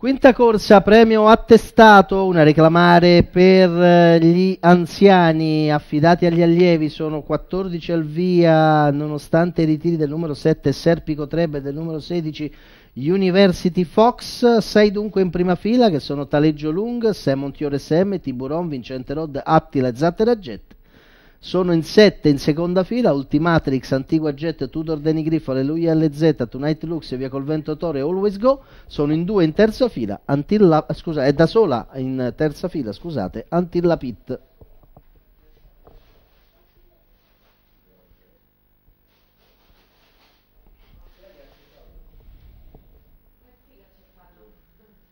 Quinta corsa, premio attestato, una reclamare per eh, gli anziani affidati agli allievi, sono 14 al via nonostante i ritiri del numero 7 Serpico Trebbe e del numero 16 University Fox, 6 dunque in prima fila che sono Taleggio Lung, Simon Tiore Semme, Tiburon, Vincente Rod, Attila e Zatteraget sono in 7 in seconda fila Ultimatrix, Antigua Jet, Tudor Denigrifo, Alleluia LZ, Tonight Lux, Via col Vento Tore, Always Go sono in 2 in terza fila, Until scusa, è da sola in terza fila, scusate, Until Pit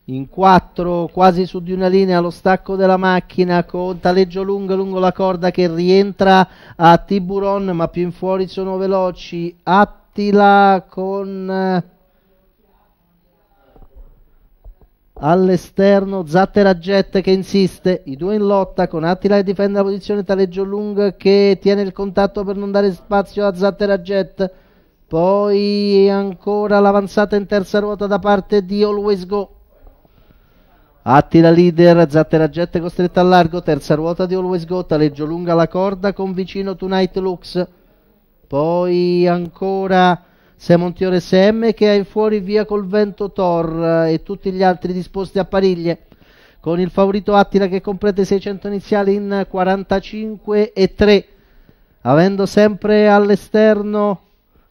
in quattro, quasi su di una linea, lo stacco della macchina con taleggio lungo lungo la corda che rientra a Tiburon, ma più in fuori sono veloci. Attila con eh, all'esterno Zatteragget che insiste, i due in lotta con Attila che difende la posizione, taleggio Lung che tiene il contatto per non dare spazio a Zatteragget, poi ancora l'avanzata in terza ruota da parte di Always Go. Attila leader, Zattera Jet costretta al largo, terza ruota di Always Go, taleggio lunga la corda con vicino Tonight Lux. Poi ancora Semontiore SM che è fuori via col vento Thor eh, e tutti gli altri disposti a pariglie. Con il favorito Attila che completa i 600 iniziali in 45 e 3. Avendo sempre all'esterno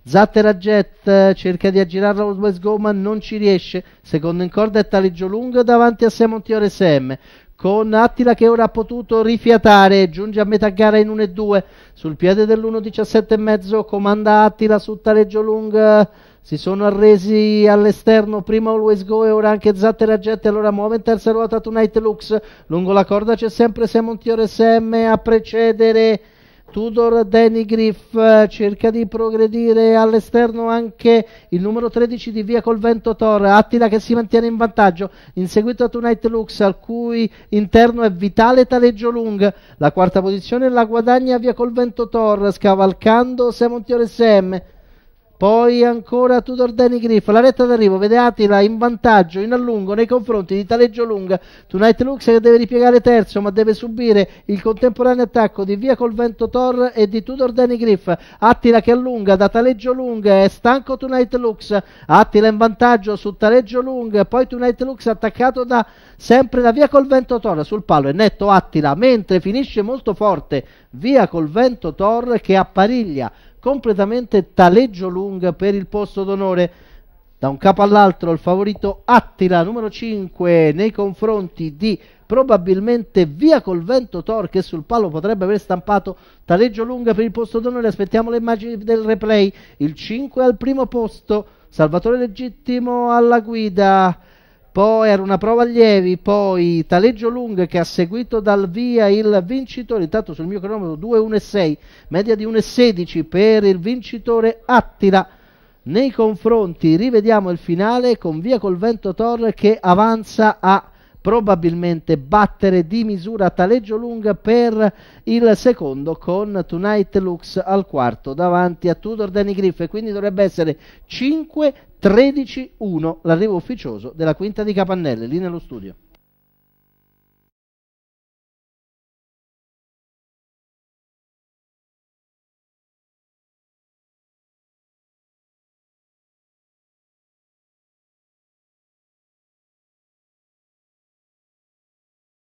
Zatteragget cerca di aggirare West Goma, non ci riesce. Secondo in corda è taleggio lungo davanti a Simon Tiore SM. Con Attila che ora ha potuto rifiatare, giunge a metà gara in 1-2. Sul piede dell'1-17,5 comanda Attila su taleggio lungo si sono arresi all'esterno prima Always Go e ora anche Zatteraggetti allora muove in terza ruota Tonight Lux lungo la corda c'è sempre Simon Tiore SM a precedere Tudor Denigriff cerca di progredire all'esterno anche il numero 13 di Via Colvento Tor, Attila che si mantiene in vantaggio, inseguito da Tonight Lux al cui interno è Vitale Taleggio Lung, la quarta posizione la guadagna Via Colvento Tor scavalcando Semontiore SM poi ancora Tudor Danny Griff, la retta d'arrivo, vede Attila in vantaggio in allungo nei confronti di Taleggio Lunga. Tonight Lux che deve ripiegare terzo ma deve subire il contemporaneo attacco di Via Colvento Thor e di Tudor Danny Griff. Attila che allunga da Taleggio Lunga è stanco Tonight Lux. Attila in vantaggio su Taleggio Lunga, poi Tonight Lux attaccato da, sempre da Via Colvento Thor sul palo è netto Attila mentre finisce molto forte Via Colvento Thor che appariglia completamente taleggio lunga per il posto d'onore. Da un capo all'altro il favorito Attila, numero 5, nei confronti di probabilmente via col vento Tor che sul palo potrebbe aver stampato taleggio lunga per il posto d'onore. Aspettiamo le immagini del replay. Il 5 al primo posto, Salvatore Legittimo alla guida poi era una prova allievi, poi taleggio lungo che ha seguito dal via il vincitore, intanto sul mio cronometro 2-1-6, media di 1-16 per il vincitore Attila. Nei confronti rivediamo il finale con via col vento Torre che avanza a probabilmente battere di misura taleggio lunga per il secondo con Tonight Lux al quarto davanti a Tudor Danny Griff e quindi dovrebbe essere 5 13 1 l'arrivo ufficioso della quinta di Capannelle lì nello studio